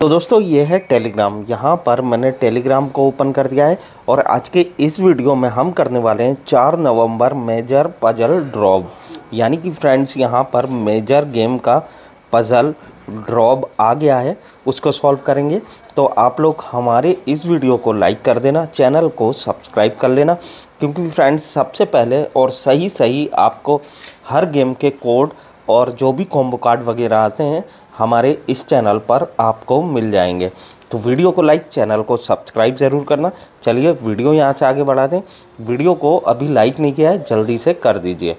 तो दोस्तों ये है टेलीग्राम यहाँ पर मैंने टेलीग्राम को ओपन कर दिया है और आज के इस वीडियो में हम करने वाले हैं चार नवंबर मेजर पजल ड्रॉप यानी कि फ्रेंड्स यहाँ पर मेजर गेम का पज़ल ड्रॉप आ गया है उसको सॉल्व करेंगे तो आप लोग हमारे इस वीडियो को लाइक कर देना चैनल को सब्सक्राइब कर लेना क्योंकि फ्रेंड्स सबसे पहले और सही सही आपको हर गेम के कोड और जो भी कॉम्बो कार्ड वगैरह आते हैं हमारे इस चैनल पर आपको मिल जाएंगे तो वीडियो को लाइक चैनल को सब्सक्राइब ज़रूर करना चलिए वीडियो यहाँ से आगे बढ़ा दें वीडियो को अभी लाइक नहीं किया है जल्दी से कर दीजिए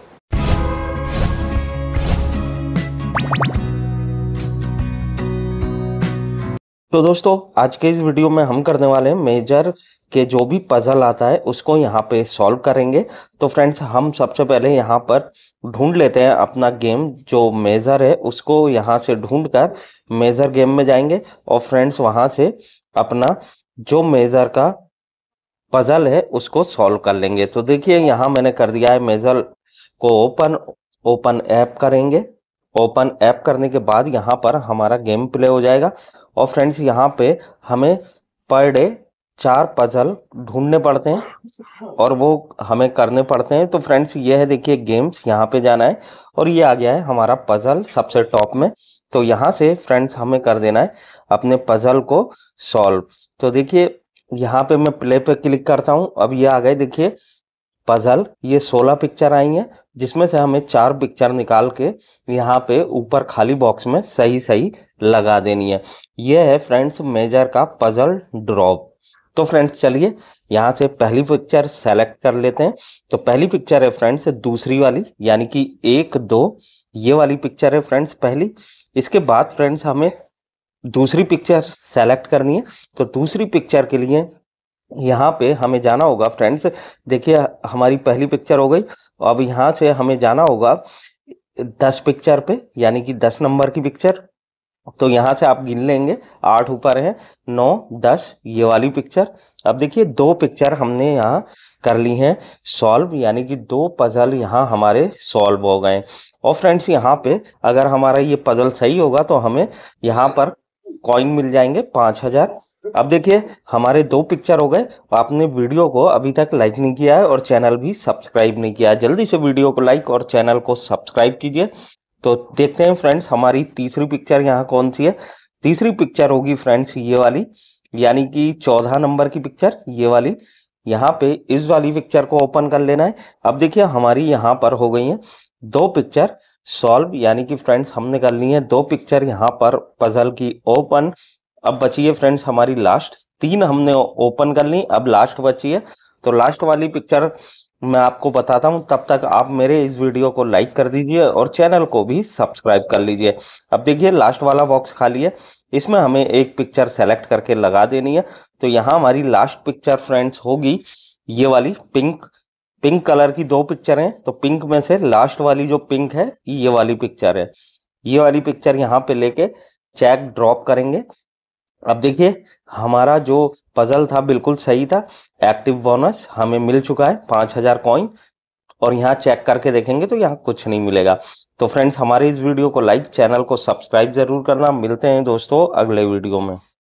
तो दोस्तों आज के इस वीडियो में हम करने वाले हैं मेजर के जो भी पज़ल आता है उसको यहाँ पे सॉल्व करेंगे तो फ्रेंड्स हम सबसे पहले यहाँ पर ढूंढ लेते हैं अपना गेम जो मेज़र है उसको यहाँ से ढूंढ कर मेज़र गेम में जाएंगे और फ्रेंड्स वहाँ से अपना जो मेज़र का पज़ल है उसको सॉल्व कर लेंगे तो देखिए यहाँ मैंने कर दिया है मेज़र को ओपन ओपन ऐप करेंगे ओपन ऐप करने के बाद यहाँ पर हमारा गेम प्ले हो जाएगा और फ्रेंड्स यहाँ पे हमें पर डे चार पजल ढूंढने पड़ते हैं और वो हमें करने पड़ते हैं तो फ्रेंड्स ये है देखिए गेम्स यहाँ पे जाना है और ये आ गया है हमारा पजल सबसे टॉप में तो यहाँ से फ्रेंड्स हमें कर देना है अपने पजल को सॉल्व तो देखिए यहाँ पे मैं प्ले पे क्लिक करता हूँ अब ये आ गए देखिए पजल ये सोलह पिक्चर आई हैं जिसमें से हमें चार पिक्चर निकाल के यहाँ पे ऊपर खाली बॉक्स में सही सही लगा देनी है ये है फ्रेंड्स मेजर का पजल ड्रॉप तो फ्रेंड्स चलिए यहाँ से पहली पिक्चर सेलेक्ट कर लेते हैं तो पहली पिक्चर है फ्रेंड्स दूसरी वाली यानी कि एक दो ये वाली पिक्चर है फ्रेंड्स पहली इसके बाद फ्रेंड्स हमें दूसरी पिक्चर सेलेक्ट करनी है तो दूसरी पिक्चर के लिए यहाँ पे हमें जाना होगा फ्रेंड्स देखिए हमारी पहली पिक्चर हो गई अब यहाँ से हमें जाना होगा दस पिक्चर पे यानी कि दस नंबर की पिक्चर तो यहाँ से आप गिन लेंगे आठ ऊपर है नौ दस ये वाली पिक्चर अब देखिए दो पिक्चर हमने यहाँ कर ली हैं सॉल्व यानी कि दो पज़ल यहाँ हमारे सॉल्व हो गए और फ्रेंड्स यहाँ पे अगर हमारा ये पज़ल सही होगा तो हमें यहाँ पर कॉइन मिल जाएंगे पाँच हज़ार अब देखिए हमारे दो पिक्चर हो गए आपने वीडियो को अभी तक लाइक नहीं किया है और चैनल भी सब्सक्राइब नहीं किया है जल्दी से वीडियो को लाइक और चैनल को सब्सक्राइब कीजिए तो देखते हैं फ्रेंड्स हमारी तीसरी पिक्चर यहाँ कौन सी है तीसरी पिक्चर होगी फ्रेंड्स ये वाली यानी कि चौदह नंबर की पिक्चर ये वाली यहाँ पे इस वाली पिक्चर को ओपन कर लेना है अब देखिए हमारी यहाँ पर हो गई है दो पिक्चर सॉल्व यानी कि फ्रेंड्स हमने कर ली है दो पिक्चर यहाँ पर पजल की ओपन अब बची है फ्रेंड्स हमारी लास्ट तीन हमने ओपन कर ली अब लास्ट बची है तो लास्ट वाली पिक्चर मैं आपको बताता हूँ तब तक आप मेरे इस वीडियो को लाइक कर दीजिए और चैनल को भी सब्सक्राइब कर लीजिए अब देखिए लास्ट वाला बॉक्स खाली है इसमें हमें एक पिक्चर सेलेक्ट करके लगा देनी है तो यहाँ हमारी लास्ट पिक्चर फ्रेंड्स होगी ये वाली पिंक पिंक कलर की दो पिक्चर हैं तो पिंक में से लास्ट वाली जो पिंक है ये वाली पिक्चर है ये वाली पिक्चर यहाँ पे लेके चेक ड्रॉप करेंगे अब देखिए हमारा जो पजल था बिल्कुल सही था एक्टिव बोनस हमें मिल चुका है पाँच हजार कॉइन और यहाँ चेक करके देखेंगे तो यहाँ कुछ नहीं मिलेगा तो फ्रेंड्स हमारे इस वीडियो को लाइक चैनल को सब्सक्राइब जरूर करना मिलते हैं दोस्तों अगले वीडियो में